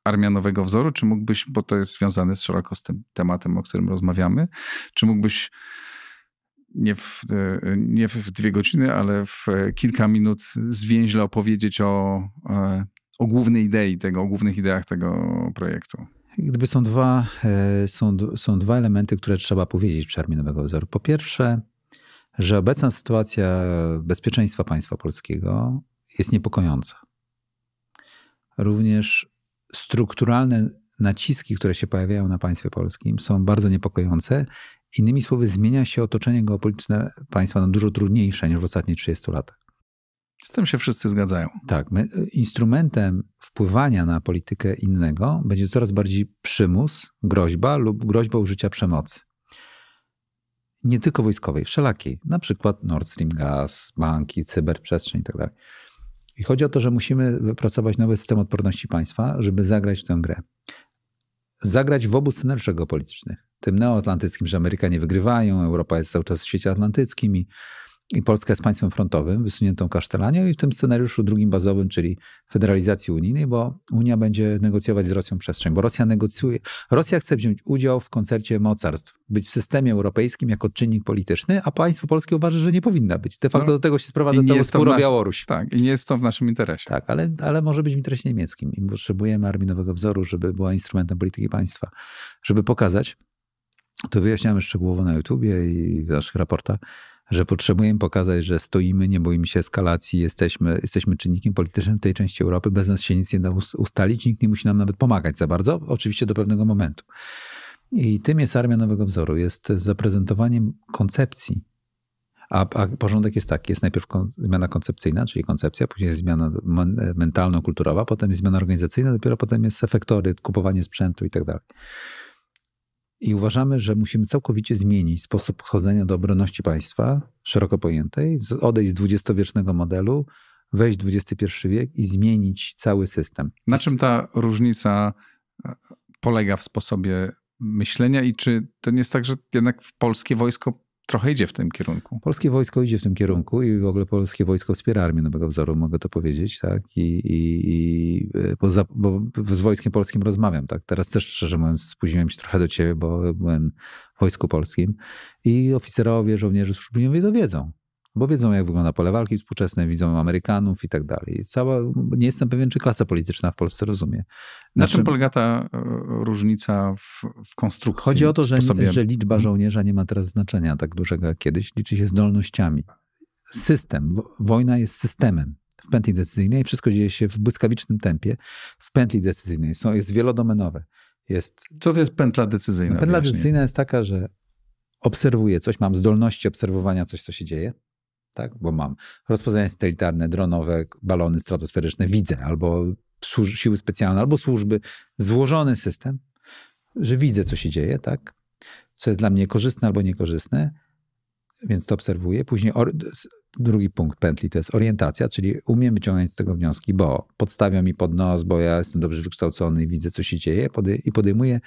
Armia Nowego Wzoru, czy mógłbyś, bo to jest związane z szeroko z tym tematem, o którym rozmawiamy, czy mógłbyś nie w, e, nie w dwie godziny, ale w e, kilka minut zwięźle opowiedzieć o, e, o głównej idei tego, o głównych ideach tego projektu. Gdyby są dwa, są, są dwa elementy, które trzeba powiedzieć przy Armii Nowego Wzoru. Po pierwsze, że obecna sytuacja bezpieczeństwa państwa polskiego jest niepokojąca. Również strukturalne naciski, które się pojawiają na państwie polskim, są bardzo niepokojące Innymi słowy, zmienia się otoczenie geopolityczne państwa na dużo trudniejsze niż w ostatnich 30 latach. Z tym się wszyscy zgadzają. Tak. My, y, instrumentem wpływania na politykę innego będzie coraz bardziej przymus, groźba lub groźba użycia przemocy. Nie tylko wojskowej, wszelakiej, na przykład Nord Stream Gaz, banki, cyberprzestrzeń itd. Tak I chodzi o to, że musimy wypracować nowy system odporności państwa, żeby zagrać w tę grę. Zagrać w obu scenariuszach geopolitycznych tym neoatlantyckim, że Amerykanie wygrywają, Europa jest cały czas w świecie atlantyckim i, i Polska jest państwem frontowym, wysuniętą kasztelanią i w tym scenariuszu drugim bazowym, czyli federalizacji unijnej, bo Unia będzie negocjować z Rosją przestrzeń, bo Rosja negocjuje. Rosja chce wziąć udział w koncercie mocarstw, być w systemie europejskim jako czynnik polityczny, a państwo polskie uważa, że nie powinna być. De facto no, do tego się sprowadza cały spór o Białoruś. Tak, i nie jest to w naszym interesie. Tak, ale, ale może być w interesie niemieckim i potrzebujemy armii nowego wzoru, żeby była instrumentem polityki państwa, żeby pokazać, to wyjaśniamy szczegółowo na YouTubie i w naszych raportach, że potrzebujemy pokazać, że stoimy, nie boimy się eskalacji, jesteśmy, jesteśmy czynnikiem politycznym w tej części Europy, bez nas się nic nie da ustalić, nikt nie musi nam nawet pomagać za bardzo, oczywiście do pewnego momentu. I tym jest Armia Nowego Wzoru, jest zaprezentowaniem koncepcji. A, a porządek jest taki, jest najpierw zmiana koncepcyjna, czyli koncepcja, później jest zmiana mentalno-kulturowa, potem jest zmiana organizacyjna, dopiero potem jest efektory, kupowanie sprzętu i tak dalej. I uważamy, że musimy całkowicie zmienić sposób podchodzenia do obronności państwa, szeroko pojętej, odejść z dwudziestowiecznego modelu, wejść w XXI wiek i zmienić cały system. Na czym ta różnica e, polega w sposobie myślenia i czy to nie jest tak, że jednak w polskie wojsko trochę idzie w tym kierunku. Polskie wojsko idzie w tym kierunku i w ogóle polskie wojsko wspiera armię nowego wzoru, mogę to powiedzieć, tak? I, i, i e, bo, za, bo z wojskiem polskim rozmawiam, tak? Teraz też szczerze mówiąc spóźniłem się trochę do ciebie, bo byłem w wojsku polskim i oficerowie, żołnierze, służby nie dowiedzą bo wiedzą, jak wygląda pole walki współczesne, widzą Amerykanów i tak dalej. Cała, nie jestem pewien, czy klasa polityczna w Polsce rozumie. Na, na czym, czym znaczy- polega ta e, różnica w, w konstrukcji? Chodzi o to, że, sposobie... że liczba mhm. żołnierza nie ma teraz znaczenia tak dużego jak kiedyś. Liczy się zdolnościami. System, wojna jest systemem w pętli decyzyjnej. Wszystko dzieje się w błyskawicznym tempie. W pętli decyzyjnej są, jest wielodomenowe. Jest... Co to jest pętla decyzyjna? No, pętla decyzyjna jest taka, że obserwuję coś, mam zdolności obserwowania coś, co się dzieje tak? bo mam rozpoznanie satelitarne, dronowe, balony stratosferyczne, widzę, albo siły specjalne, albo służby, złożony system, że widzę, co się dzieje, tak? co jest dla mnie korzystne albo niekorzystne, więc to obserwuję. Później or- drugi punkt pętli to jest orientacja, czyli umiem wyciągać z tego wnioski, bo podstawia mi pod nos, bo ja jestem dobrze wykształcony i widzę, co się dzieje pody- i podejmuję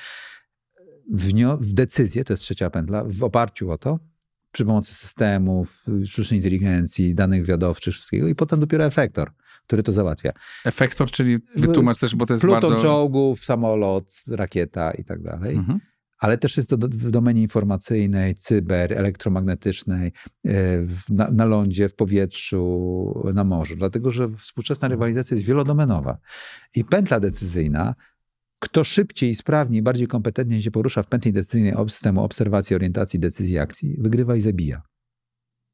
w, nio- w decyzję, to jest trzecia pętla, w oparciu o to, przy pomocy systemów, sztucznej inteligencji, danych wywiadowczych, wszystkiego i potem dopiero efektor, który to załatwia. Efektor, czyli wytłumacz też, bo to jest Pluton bardzo... czołgów, samolot, rakieta i tak dalej. Mhm. Ale też jest to do, w domenie informacyjnej, cyber, elektromagnetycznej, e, w, na, na lądzie, w powietrzu, na morzu. Dlatego, że współczesna rywalizacja jest wielodomenowa. I pętla decyzyjna kto szybciej, sprawniej, bardziej kompetentnie się porusza w pętli decyzyjnej systemu obserwacji, orientacji, decyzji, akcji, wygrywa i zabija.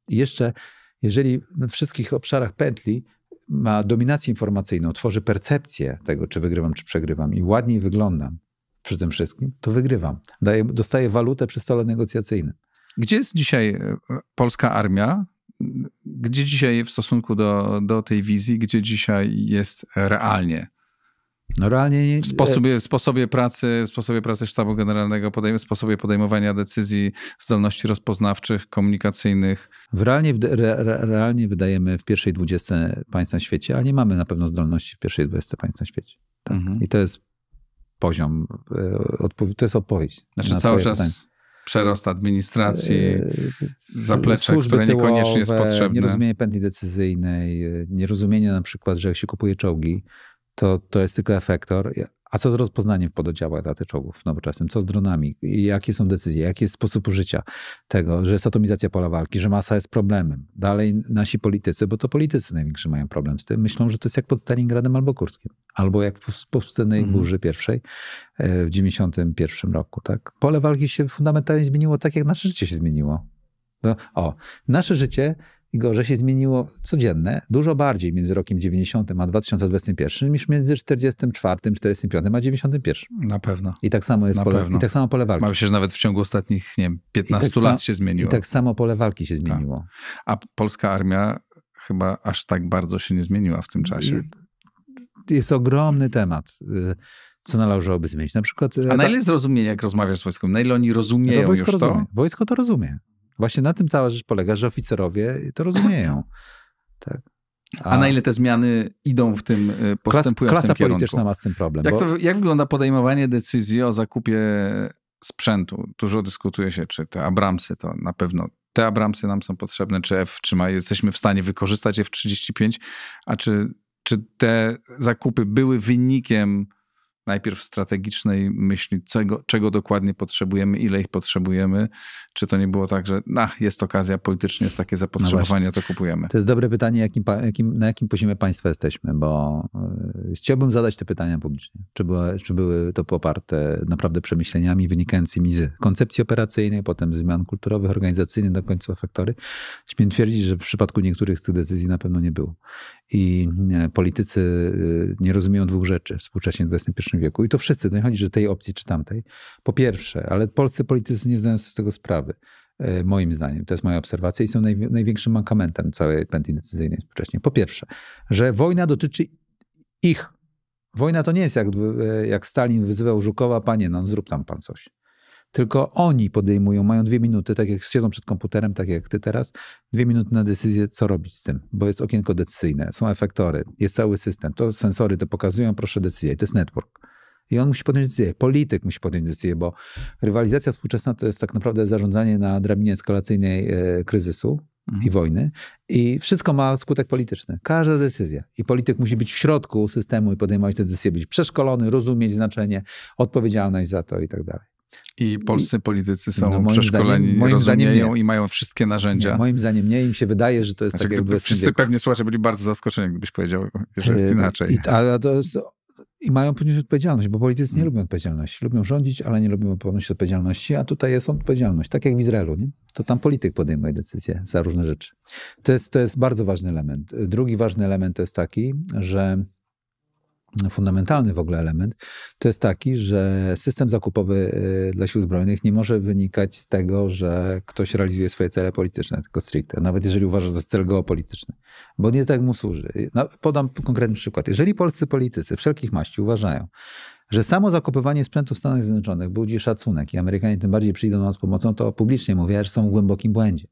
I jeszcze, jeżeli we wszystkich obszarach pętli ma dominację informacyjną, tworzy percepcję tego, czy wygrywam, czy przegrywam i ładniej wyglądam przy tym wszystkim, to wygrywam. Daję, dostaję walutę przy stole negocjacyjnym. Gdzie jest dzisiaj e, polska armia? Gdzie dzisiaj w stosunku do, do tej wizji, gdzie dzisiaj jest realnie? No realnie w sposobie, e- w sposobie pracy, w sposobie pracy sztabu generalnego, podejm- sposobie podejmowania decyzji, zdolności rozpoznawczych, komunikacyjnych. W realnie, re, realnie wydajemy w pierwszej dwudzieste państw na świecie, a nie mamy na pewno zdolności w pierwszej dwudzieste państw na świecie. Tak? Mhm. I to jest poziom, e, to jest odpowiedź. Znaczy cały czas pytanie. przerost administracji, e, zaplecze, które niekoniecznie jest potrzebne. Nierozumienie pętli decyzyjnej, nierozumienie na przykład, że jak się kupuje czołgi, to, to jest tylko efektor. A co z rozpoznaniem w pododziałach daty czołgów nowoczesnym? Co z dronami? Jakie są decyzje? Jaki jest sposób użycia tego, że jest atomizacja pola walki, że masa jest problemem? Dalej nasi politycy, bo to politycy największy mają problem z tym, myślą, że to jest jak pod Stalingradem albo Kurskiem, albo jak w powstanej mhm. burzy pierwszej e, w 91 roku. Tak? Pole walki się fundamentalnie zmieniło tak, jak nasze życie się zmieniło. No, o, nasze życie i gorzej się zmieniło codzienne dużo bardziej między rokiem 90 a 2021 niż między 44, 45 a 91. Na pewno. I tak samo jest pole, i tak samo pole walki. się, że nawet w ciągu ostatnich, nie wiem, 15 tak lat się zmieniło. I tak samo pole walki się tak. zmieniło. A, a polska armia chyba aż tak bardzo się nie zmieniła w tym czasie. Jest ogromny temat y, co należałoby zmienić. Na przykład, y, A na ile zrozumienie, jak rozmawiasz z wojskiem? Na ile oni rozumieją no, wojsko już rozumie. to? Wojsko to rozumie. Właśnie na tym cała rzecz polega, że oficerowie to rozumieją. Tak. A, A, na ile te zmiany idą w tym, y, postępującym procesie? klasa polityczna ma z tym problem. Jak, bo... to, jak wygląda podejmowanie decyzji o zakupie sprzętu? Dużo dyskutuje się, czy te Abramsy to na pewno te Abramsy nam są potrzebne, czy F, czy ma, jesteśmy w stanie wykorzystać F-35, a czy, czy te zakupy były wynikiem najpierw strategicznej myśli, czego, czego dokładnie potrzebujemy, ile ich potrzebujemy. Czy to nie było tak, że na, jest okazja politycznie, jest takie zapotrzebowanie, no to kupujemy? To jest dobre pytanie, jakim, jakim, na jakim poziomie państwa jesteśmy, bo e, chciałbym zadać te pytania publicznie. Czy, była, czy były to poparte naprawdę przemyśleniami wynikającymi z koncepcji operacyjnej, potem zmian kulturowych, organizacyjnych do końca faktory? Śmiem twierdzić, że w przypadku niektórych z tych decyzji na pewno nie było i e, politycy y, nie rozumieją dwóch rzeczy współcześnie w XXI wieku. I to wszyscy, to nie chodzi, że tej opcji czy tamtej. Po pierwsze, ale polscy politycy nie zdają sobie z tego sprawy. E, moim zdaniem, to jest moja obserwacja i są naj, największym mankamentem całej pętli decyzyjnej współcześnie. Po pierwsze, że wojna dotyczy ich. Wojna to nie jest jak, e, jak Stalin wyzywał Żukowa, panie, no zrób tam pan coś tylko oni podejmują, mają dwie minuty, tak jak siedzą przed komputerem, tak jak ty teraz, dwie minuty na decyzję, co robić z tym, bo jest okienko decyzyjne, są efektory, jest cały system, to sensory to pokazują, proszę decyzję, to jest network. I on musi podjąć decyzję, polityk musi podjąć decyzję, bo rywalizacja współczesna to jest tak naprawdę zarządzanie na drabinie eskalacyjnej e, kryzysu, i mhm. wojny. I wszystko ma skutek polityczny. Każda decyzja. I polityk musi być w środku systemu i podejmować te decyzje, być przeszkolony, rozumieć znaczenie, odpowiedzialność za to i tak dalej. I polscy politycy są no, moim przeszkoleni, zdaniem, moim rozumieją zdaniem i mają wszystkie narzędzia. Nie, moim zdaniem nie. Im się wydaje, że to jest znaczy, tak jakby... Wszyscy wieku. pewnie słuchacze byli bardzo zaskoczeni, gdybyś powiedział, że jest e, inaczej. I, ale to jest, i mają ponieść odpowiedzialność, bo politycy nie mm. lubią odpowiedzialności. Lubią rządzić, ale nie lubią ponosić odpowiedzialności, a tutaj jest odpowiedzialność. Tak jak w Izraelu, nie? to tam polityk podejmuje decyzje za różne rzeczy. To jest, to jest bardzo ważny element. Drugi ważny element to jest taki, że fundamentalny w ogóle element, to jest taki, że system zakupowy y, dla sił zbrojnych nie może wynikać z tego, że ktoś realizuje swoje cele polityczne, tylko stricte, nawet jeżeli uważa, że to jest cel geopolityczny, bo nie tak mu służy. No, podam konkretny przykład. Jeżeli polscy politycy wszelkich maści uważają, że samo zakupywanie sprzętu w Stanach Zjednoczonych budzi szacunek i Amerykanie tym bardziej przyjdą nam z pomocą, to publicznie mówię, że są w głębokim błędzie.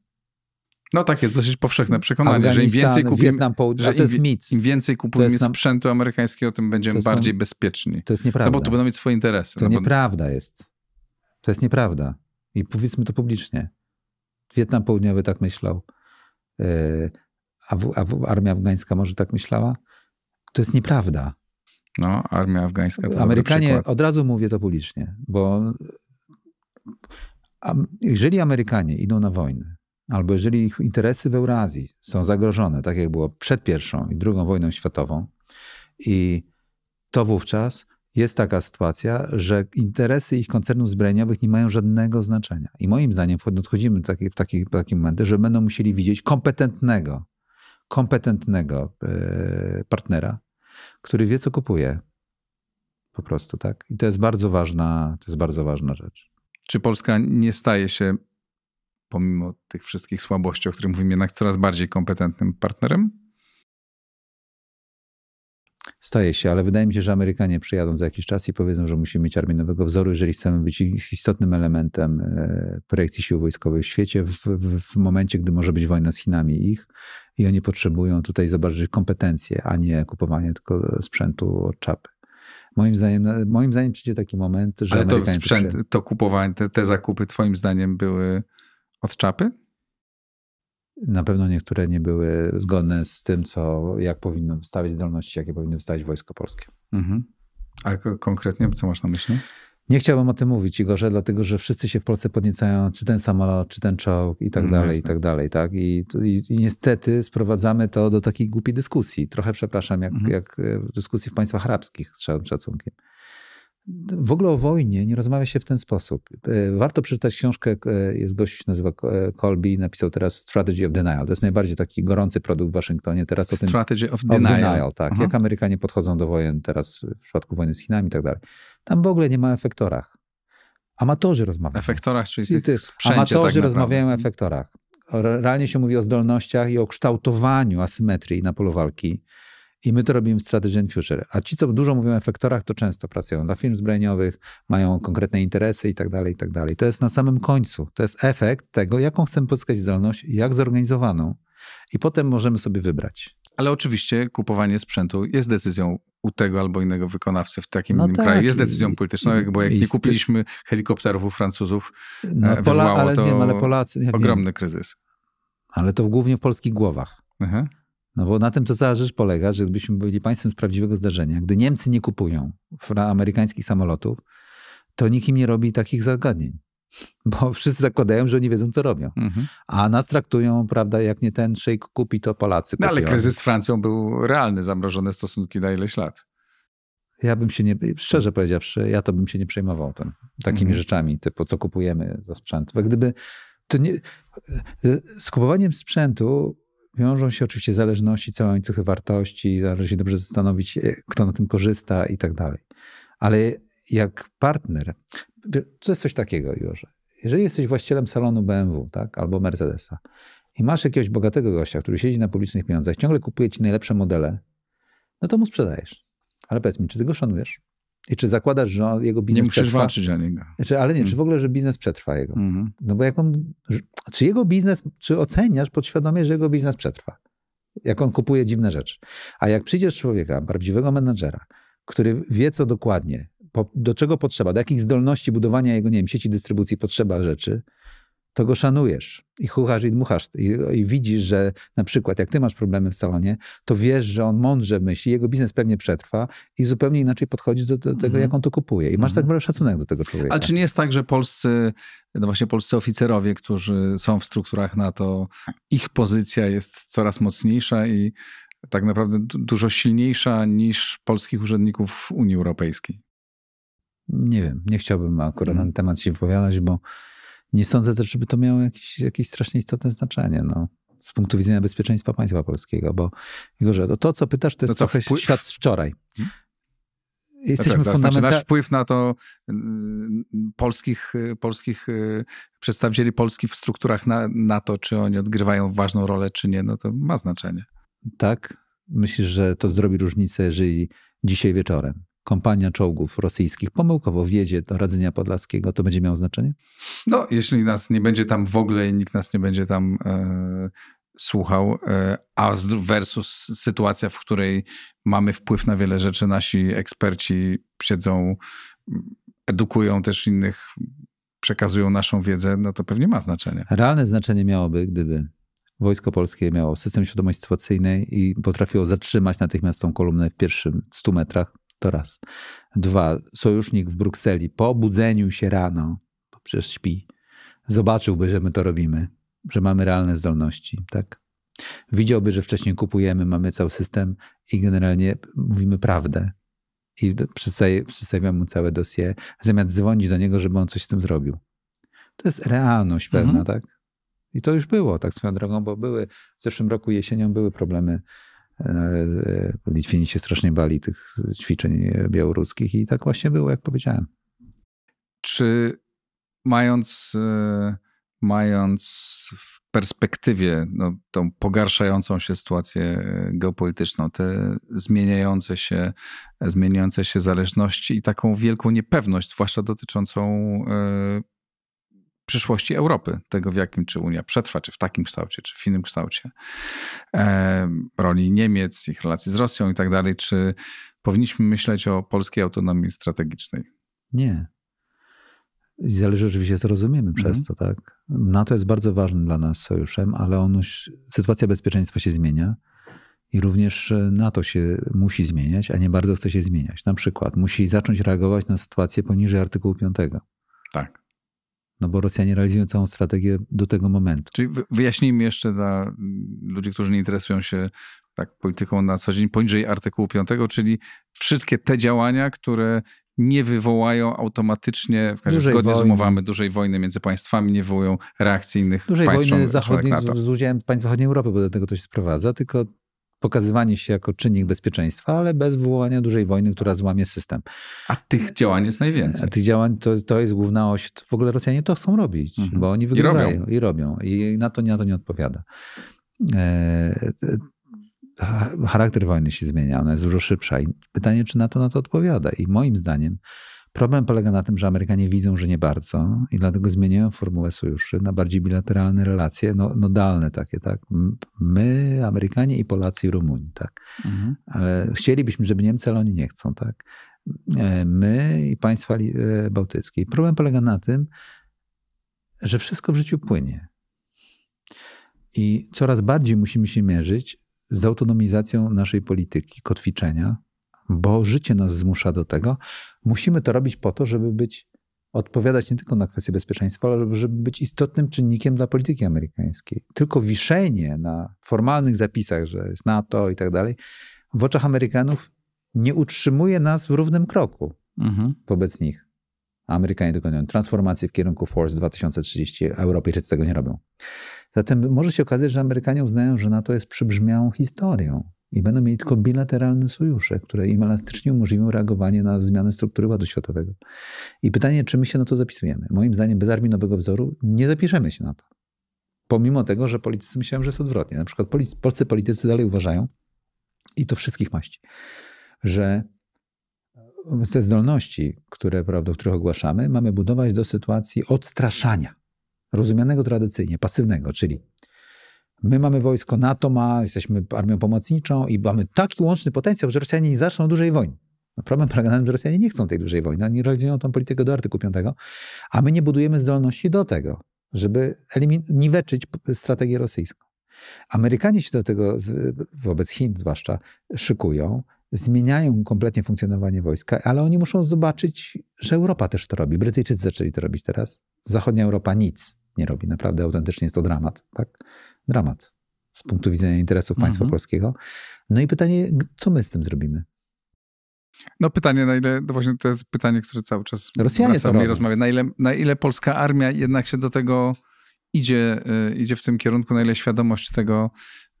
No tak, jest dosyć powszechne przekonanie, że im więcej kupimy, Wietnam, że im, to jest mit. im więcej kupujemy nam, sprzętu amerykańskiego, tym będziemy są, bardziej bezpieczni. To jest nieprawda. No bo tu będą mieć swoje interesy. To no nieprawda bo... jest. To jest nieprawda. I powiedzmy to publicznie. Wietnam Południowy tak myślał. E, a, w, a w armia afgańska może tak myślała? To jest nieprawda. No, armia afgańska to Amerykanie, od razu mówię to publicznie, bo jeżeli Amerykanie idą na wojnę, albo jeżeli ich interesy w Eurazji są zagrożone, tak jak było przed pierwszą i drugą wojną światową, i to wówczas jest taka sytuacja, że interesy ich koncernów zbrojeniowych nie mają żadnego znaczenia. I moim zdaniem odchodzimy taki, w taki, takie momenty, że będą musieli widzieć kompetentnego, kompetentnego e, partnera, który wie, co kupuje. Po prostu, tak? I to jest bardzo ważna, to jest bardzo ważna rzecz. Czy Polska nie staje się pomimo tych wszystkich słabości, o których mówimy, jednak coraz bardziej kompetentnym partnerem? Staje się, ale wydaje mi się, że Amerykanie przyjadą za jakiś czas i powiedzą, że musimy mieć armię nowego wzoru, jeżeli chcemy być istotnym elementem e, projekcji sił wojskowych w świecie, w, w, w momencie, gdy może być wojna z Chinami ich i oni potrzebują tutaj zobaczyć kompetencje, a nie kupowanie tylko sprzętu od czapy. Moim zdaniem, e, moim zdaniem przyjdzie taki moment, że. Ale to Amerykanie sprzęt, to kupowanie, te, te zakupy, Twoim zdaniem były od czapy? Na pewno niektóre nie były zgodne z tym, co, jak powinno wystawić zdolności, jakie powinno wystawić Wojsko Polskie. Mhm. A konkretnie, co masz na myśli? Nie chciałbym o tym mówić, Igorze, dlatego że wszyscy się w Polsce podniecają, czy ten samolot, czy ten czołg i tak no, dalej, i tak dalej. Tak? I, i, I, niestety sprowadzamy to do takiej głupiej dyskusji. Trochę przepraszam, jak, mhm. jak e, w dyskusji w państwach arabskich z szacunkiem. W ogóle o wojnie nie rozmawia się w ten sposób. E, warto przeczytać książkę, e, jest gość, nazywa e, Colby, napisał teraz Strategy of Denial. To jest najbardziej taki gorący produkt w Waszyngtonie teraz o tym. Strategy of Denial. Of denial tak. Aha. Mhm. Jak Amerykanie podchodzą do wojen teraz w przypadku wojny z Chinami i tak dalej. Tam w ogóle nie ma efektorach. Amatorzy rozmawiają. Efektorach, czyli, czyli tych tak Amatorzy tak rozmawiają o mhm. efektorach. Realnie się mówi o zdolnościach i o kształtowaniu asymetrii na polu walki i my to robimy w Strategy and Future. A ci, co dużo mówią o efektorach, to często pracują dla firm zbrojeniowych, mają konkretne interesy i tak dalej, i tak dalej. To jest na samym końcu. To jest efekt tego, jaką chcemy pozyskać zdolność, jak zorganizowaną. I potem możemy sobie wybrać. Ale oczywiście kupowanie sprzętu jest decyzją u tego albo innego wykonawcy w takim no tak. kraju. Jest decyzją polityczną, bo jak nie kupiliśmy helikopterów u Francuzów, no, e, Pola, ale, to wiem, no, ale Polacy, ogromny wiem. kryzys. Ale to głównie w polskich głowach. Aha. No bo na tym to cała rzecz polega, że gdybyśmy byli państwem z prawdziwego zdarzenia, gdy Niemcy nie kupują amerykańskich samolotów, to nikt im nie robi takich zagadnień. Bo wszyscy zakładają, że oni wiedzą, co robią. Mhm. A nas traktują, prawda, jak nie ten szejk kupi, to Polacy kupią. No ale kryzys z Francją był realny, zamrożone stosunki na ileś lat. Ja bym się nie, szczerze powiedziawszy, ja to bym się nie przejmował tym, takimi mhm. rzeczami, typu co kupujemy za sprzęt. Bo gdyby, to nie, z kupowaniem sprzętu wiążą się oczywiście zależności, całe łańcuchy wartości, należy się dobrze zastanowić, kto na tym korzysta i tak dalej. Ale jak partner, to jest coś takiego, Jurze. Jeżeli jesteś właścicielem salonu BMW tak, albo Mercedesa i masz jakiegoś bogatego gościa, który siedzi na publicznych pieniądzach, ciągle kupuje ci najlepsze modele, no to mu sprzedajesz. Ale powiedz mi, czy ty go szanujesz? I czy zakładasz, że jego biznes przetrwa? Nie musisz walczyć o niego. Czy, ale nie, mm. czy mhm. w ogóle, że biznes przetrwa jego? Mm -hmm. No bo jak on, czy jego biznes, czy oceniasz podświadomie, że jego biznes przetrwa? Jak on kupuje dziwne rzeczy. A jak przyjdziesz człowieka, prawdziwego menadżera, który wie co dokładnie, po, do czego potrzeba, do jakich zdolności budowania jego, nie wiem, sieci dystrybucji potrzeba rzeczy, to go szanujesz i chuchasz i dmuchasz i, i, widzisz, że na przykład jak ty masz problemy w salonie, to wiesz, że on mądrze myśli, jego biznes pewnie przetrwa i zupełnie inaczej podchodzisz do, do tego, mm jak on to kupuje. I masz mm tak mhm. naprawdę szacunek do tego człowieka. Ale czy nie jest tak, że polscy, no właśnie polscy oficerowie, którzy są w strukturach NATO, ich pozycja jest coraz mocniejsza i tak naprawdę dużo silniejsza niż polskich urzędników Unii Europejskiej? Nie wiem, nie chciałbym akurat mm. na ten mhm. temat się wypowiadać, bo nie sądzę też, żeby to miało jakieś, jakieś strasznie istotne znaczenie. No z punktu widzenia bezpieczeństwa państwa polskiego, bo Igorze, to, to co pytasz, to jest no trochę wpływ? świat z wczoraj. Hmm? Jesteśmy no tak, fundamenta... znaczy nasz wpływ na to polskich, polskich y, przedstawicieli Polski w strukturach na, NATO, czy oni odgrywają ważną rolę, czy nie, no to ma znaczenie. Tak? Myślisz, że to zrobi różnicę, jeżeli dzisiaj wieczorem kompania czołgów rosyjskich pomyłkowo wjedzie do Radzenia Podlaskiego, to będzie miało znaczenie? No, jeśli nas nie będzie tam w ogóle i nikt nas nie będzie tam e, słuchał, e, a versus sytuacja, w której mamy wpływ na wiele rzeczy, nasi eksperci siedzą, edukują też innych, przekazują naszą wiedzę, no to pewnie ma znaczenie. Realne znaczenie miałoby, gdyby Wojsko Polskie miało system świadomości sytuacyjnej i potrafiło zatrzymać natychmiast tą kolumnę w pierwszym 100 metrach, to raz. Dwa, sojusznik w Brukseli po obudzeniu się rano, bo przecież śpi, zobaczyłby, że my to robimy, że mamy realne zdolności, tak? Widziałby, że wcześniej kupujemy, mamy cały system i generalnie mówimy prawdę. I przedstawiam mu całe dosie, zamiast dzwonić do niego, żeby on coś z tym zrobił. To jest realność pewna, mhm. tak? I to już było, tak swoją drogą, bo były w zeszłym roku jesienią były problemy E, Litwini się strasznie bali tych ćwiczeń białoruskich i tak właśnie było, jak powiedziałem. Czy mając, e, mając w perspektywie no, tą pogarszającą się sytuację e, geopolityczną, te zmieniające się, zmieniające się zależności i taką wielką niepewność, zwłaszcza dotyczącą przyszłości Europy, tego w jakim czy Unia przetrwa, czy w takim kształcie, czy w innym kształcie, e, roli Niemiec, ich relacji z Rosją i tak dalej, czy powinniśmy myśleć o polskiej autonomii strategicznej? Nie. I zależy oczywiście, co rozumiemy przez mhm. to, tak? NATO jest bardzo ważnym dla nas sojuszem, ale on, sytuacja bezpieczeństwa się zmienia i również NATO się musi zmieniać, a nie bardzo chce się zmieniać. Na przykład musi zacząć reagować na sytuację poniżej artykułu 5. Tak. No bo Rosjanie realizują całą strategię do tego momentu. Czyli wyjaśnijmy jeszcze dla mm, ludzi, którzy nie interesują się tak polityką na co dzień poniżej artykułu 5, czyli wszystkie te działania, które nie wywołają automatycznie, w dużej zgodnie wojny. z umowami dużej wojny między państwami, nie wywołują reakcji innych dużej państw. Dużej wojny zachodniej z, z udziałem państw zachodniej Europy, bo do tego to się sprowadza, tylko pokazywanie się jako czynnik bezpieczeństwa, ale bez wywołania dużej wojny, która złamie system. A tych działań jest najwięcej. A tych działań to, to jest główna oś. W ogóle Rosjanie to chcą robić, mhm. bo oni wygrywają i robią. I, robią. I na, to, na to nie odpowiada. E, charakter wojny się zmienia, ona jest dużo szybsza i pytanie, czy na to na to odpowiada. I moim zdaniem Problem polega na tym, że Amerykanie widzą, że nie bardzo i dlatego zmieniają formułę sojuszy na bardziej bilateralne relacje, no, nodalne takie, tak? My, Amerykanie i Polacy i Rumuni, tak? Mhm. Ale chcielibyśmy, żeby Niemcy, ale oni nie chcą, tak? E, my i państwa e, bałtyckie. Problem polega na tym, że wszystko w życiu płynie. I coraz bardziej musimy się mierzyć z autonomizacją naszej polityki kotwiczenia, bo życie nas zmusza do tego. Musimy to robić po to, żeby być, odpowiadać nie tylko na kwestie bezpieczeństwa, ale żeby być istotnym czynnikiem dla polityki amerykańskiej. Tylko wiszenie na formalnych zapisach, że jest NATO i tak dalej, w oczach Amerykanów nie utrzymuje nas w równym kroku mhm. wobec nich. Amerykanie dokonują transformacji w kierunku Force 2030, Europejczycy tego nie robią. Zatem może się okazać, że Amerykanie uznają, że NATO jest przybrzmiałą historią i będą mieli tylko bilateralne sojusze, które im elastycznie umożliwią reagowanie na zmiany struktury ładu światowego. I pytanie, czy my się na to zapisujemy? Moim zdaniem bez armii nowego wzoru nie zapiszemy się na to. Pomimo tego, że politycy myślałem, że jest odwrotnie. Na przykład polscy politycy dalej uważają, i to wszystkich maści, że te zdolności, które, prawda, których ogłaszamy, mamy budować do sytuacji odstraszania, rozumianego tradycyjnie, pasywnego, czyli my mamy wojsko, NATO ma, jesteśmy armią pomocniczą i mamy taki łączny potencjał, że Rosjanie nie zaczną dużej wojny. No problem polega na tym, że Rosjanie nie chcą tej dużej wojny, oni realizują tą politykę do artykułu 5, a my nie budujemy zdolności do tego, żeby niweczyć strategię rosyjską. Amerykanie się do tego, wobec Chin zwłaszcza, szykują, zmieniają kompletnie funkcjonowanie wojska, ale oni muszą zobaczyć, że Europa też to robi. Brytyjczycy zaczęli to robić teraz, zachodnia Europa nic nie robi. Naprawdę autentycznie jest to dramat. Tak? Dramat z punktu widzenia interesów państwa mhm. polskiego. No i pytanie, co my z tym zrobimy? No pytanie, na ile, właśnie to jest pytanie, które cały czas Rosjanie to rozmawia, na ile, na ile polska armia jednak się do tego idzie, y, idzie w tym kierunku, na ile świadomość tego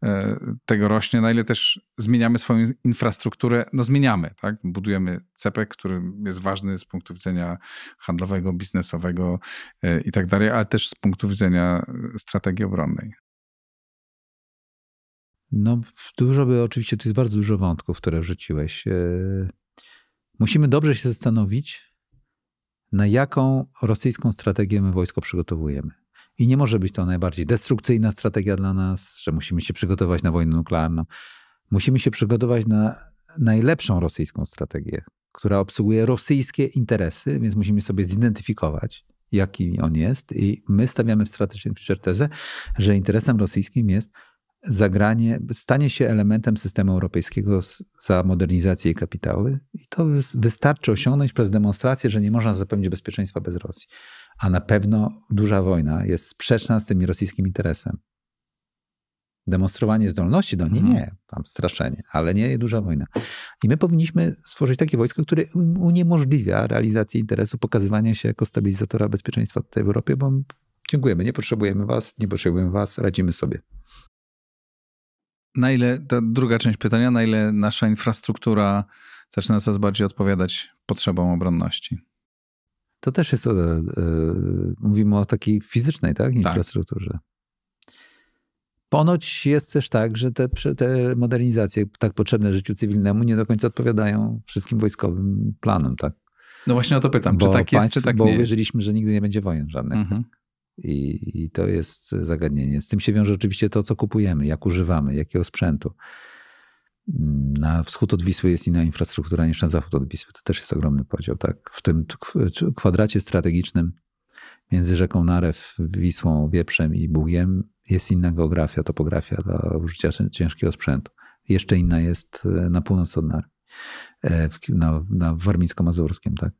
E, tego rośnie, na ile też zmieniamy swoją infrastrukturę, no zmieniamy, tak? Budujemy cepek, który jest ważny z punktu widzenia handlowego, biznesowego e, i tak dalej, ale też z punktu widzenia e, strategii obronnej. No, dużo by, oczywiście, tu jest bardzo dużo wątków, które wrzuciłeś. Musimy dobrze się zastanowić, na jaką rosyjską strategię my wojsko przygotowujemy. I nie może być to najbardziej destrukcyjna strategia dla nas, że musimy się przygotować na wojnę nuklearną. Musimy się przygotować na najlepszą rosyjską strategię, która obsługuje rosyjskie interesy, więc musimy sobie zidentyfikować, jaki on jest. I my stawiamy w strategicznym Future tezę, że interesem rosyjskim jest zagranie, stanie się elementem systemu europejskiego za modernizację i kapitały. I to wystarczy osiągnąć przez demonstrację, że nie można zapewnić bezpieczeństwa bez Rosji a na pewno duża wojna jest sprzeczna z tym rosyjskim interesem. Demonstrowanie zdolności do niej, mhm. nie, tam straszenie, ale nie duża wojna. I my powinniśmy stworzyć takie wojsko, które uniemożliwia realizację interesu pokazywania się jako stabilizatora bezpieczeństwa tutaj w Europie, bo dziękujemy, nie potrzebujemy was, nie potrzebujemy was, radzimy sobie. Na ile, ta druga część pytania, na ile nasza infrastruktura zaczyna coraz bardziej odpowiadać potrzebom obronności? To też jest, e, e, mówimy o takiej fizycznej tak, tak, infrastrukturze. Ponoć jest też tak, że te, te, modernizacje tak potrzebne życiu cywilnemu nie do końca odpowiadają wszystkim wojskowym planom, tak? No właśnie o to pytam, bo czy tak jest, państw, czy tak bo nie Bo uwierzyliśmy, jest. że nigdy nie będzie wojen żadnych. Tak? Mhm. I, I, to jest zagadnienie. Z tym się wiąże oczywiście to, co kupujemy, jak używamy, jakiego sprzętu na wschód od Wisły jest inna infrastruktura niż na zachód od Wisły. To też jest ogromny podział. Tak? W tym kwadracie strategicznym między rzeką Narew, Wisłą, Wieprzem i Bugiem jest inna geografia, topografia dla użycia ciężkiego sprzętu. Jeszcze inna jest e, na północ od Nary, e, na, na warmińsko-mazurskim. Tak?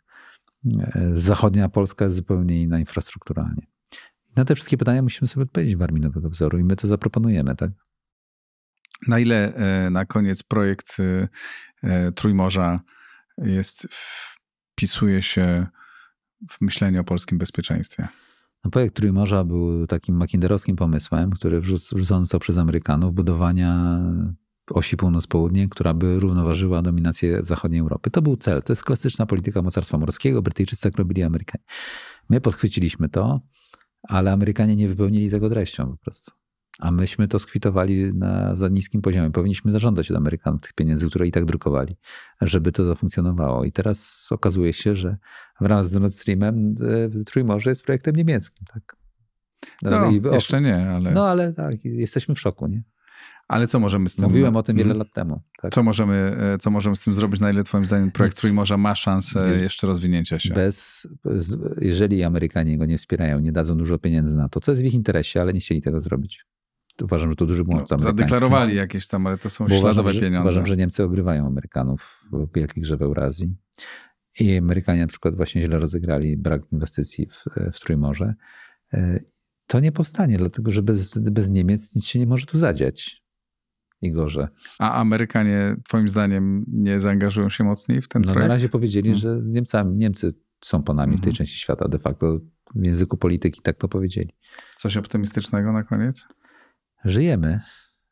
E, zachodnia Polska jest zupełnie inna infrastrukturalnie. Na te wszystkie pytania musimy sobie odpowiedzieć w arminowego wzoru i my to zaproponujemy. Tak? Na ile e, na koniec projekt e, e, Trójmorza jest, wpisuje się w myślenie o polskim bezpieczeństwie? No, projekt Trójmorza był takim makinderowskim pomysłem, który wrzucony został przez Amerykanów, budowania osi północ-południe, która by równoważyła dominację zachodniej Europy. To był cel. To jest klasyczna polityka mocarstwa morskiego. Brytyjczycy tak robili Amerykanie. My podchwyciliśmy to, ale Amerykanie nie wypełnili tego treścią po prostu. A myśmy to skwitowali na za niskim poziomie. Powinniśmy zażądać od Amerykanów tych pieniędzy, które i tak drukowali, żeby to zafunkcjonowało. I teraz okazuje się, że wraz z Nord Streamem e, Trójmorze jest projektem niemieckim. Tak? No, no i, jeszcze nie, ale... No ale tak, jesteśmy w szoku, nie? Ale co możemy z tym... Mówiłem o tym wiele mm. lat temu. Tak? Co, możemy, e, co możemy z tym zrobić? Na ile twoim zdaniem projekt Trójmorza ma szansę jeszcze rozwinięcia się? Bez, jeżeli Amerykanie go nie wspierają, nie dadzą dużo pieniędzy na to, co jest w ich interesie, ale nie chcieli tego zrobić uważam, że to duży błąd no, Zadeklarowali jakieś tam, ale to są śladowe uważam, że, Uważam, że Niemcy ogrywają Amerykanów w wielkichże w Eurazji. I Amerykanie na przykład właśnie źle rozegrali brak inwestycji w, w Trójmorze. E, to nie powstanie, dlatego że bez, bez Niemiec nic się nie może tu zadziać. gorzej. A Amerykanie, twoim zdaniem, nie zaangażują się mocniej w ten no, projekt? Na razie powiedzieli, hmm. że z Niemcami, Niemcy są po nami hmm. w tej mhm. części świata de facto. W języku polityki tak to powiedzieli. Coś optymistycznego na koniec? żyjemy,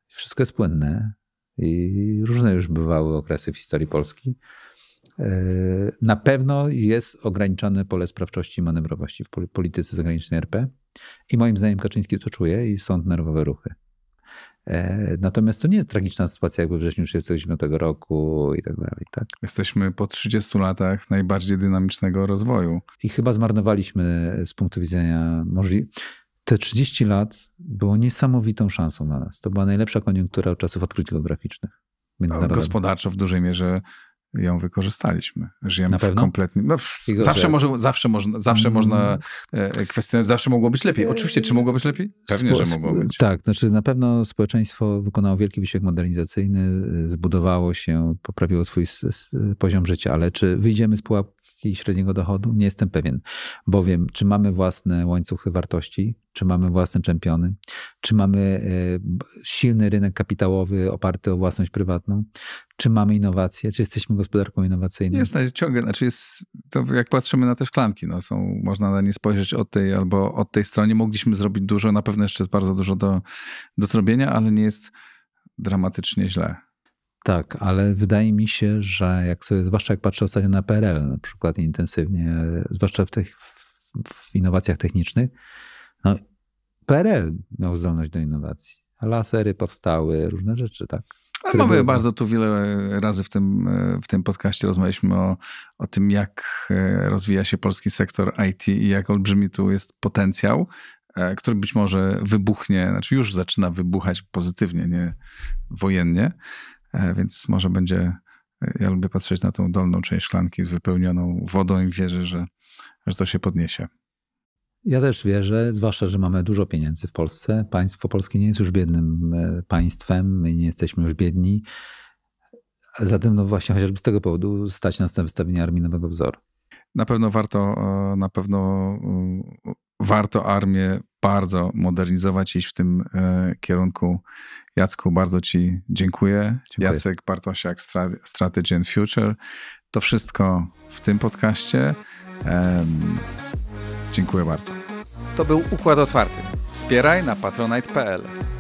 wszystko jest płynne i różne już bywały okresy w historii Polski. E, na pewno jest ograniczone pole sprawczości i manewrowości w polityce zagranicznej RP i moim zdaniem Kaczyński to czuje i są nerwowe ruchy. E, natomiast to nie jest tragiczna sytuacja jakby we wrześniu 1939 roku i tak dalej. Tak? Jesteśmy po 30 latach najbardziej dynamicznego rozwoju. I chyba zmarnowaliśmy z punktu widzenia możliwości te 30 lat było niesamowitą szansą dla nas. To była najlepsza koniunktura od czasów odkryć geograficznych. Gospodarczo w dużej mierze ją wykorzystaliśmy. Żyjemy w kompletnym... No, zawsze, może, zawsze, można, zawsze hmm. można e, e, kwestionować, zawsze mogło być lepiej. Oczywiście, czy mogło być lepiej? Pewnie, Spo że mogło być. Tak, znaczy na pewno społeczeństwo wykonało wielki wysiłek modernizacyjny, e, zbudowało się, poprawiło swój poziom życia, ale czy wyjdziemy z pułapki średniego dochodu? Nie jestem pewien, bowiem czy mamy własne łańcuchy wartości, czy mamy własne czempiony, czy mamy e, silny rynek kapitałowy oparty o własność prywatną, czy mamy innowacje, czy jesteśmy gospodarką innowacyjną. Jest ciągle, znaczy jest, to jak patrzymy na te szklanki, no są, można na nie spojrzeć od tej albo od tej strony. Mogliśmy zrobić dużo, na pewno jeszcze jest bardzo dużo do, do zrobienia, ale nie jest dramatycznie źle. Tak, ale wydaje mi się, że jak sobie, zwłaszcza jak patrzę ostatnio na PRL na przykład intensywnie, e, zwłaszcza w tych w innowacjach technicznych, no, PRL miał zdolność do innowacji. Lasery powstały, różne rzeczy, tak? Ale mamy były... bardzo tu wiele razy w tym, w tym podcaście rozmawialiśmy o, o tym, jak e, rozwija się polski sektor IT i jak olbrzymi tu jest potencjał, e, który być może wybuchnie, znaczy już zaczyna wybuchać pozytywnie, nie wojennie, e, więc może będzie. Ja lubię patrzeć na tą dolną część szklanki z wypełnioną wodą i wierzę, że, że to się podniesie. Ja też wierzę, zwłaszcza, że mamy dużo pieniędzy w Polsce. Państwo polskie nie jest już biednym e, państwem, my nie jesteśmy już biedni. Zatem, no właśnie, chociażby z tego powodu stać nas na wystawienie armii nowego wzoru. Na pewno warto, e, na pewno e, warto armię bardzo modernizować, iść w tym kierunku. Jacku, bardzo Ci dziękuję. dziękuję. Jacek Bartosiak, Strategy and Future. To wszystko w tym podcaście. Dziękuję bardzo. To był Układ Otwarty. Wspieraj na patronite.pl.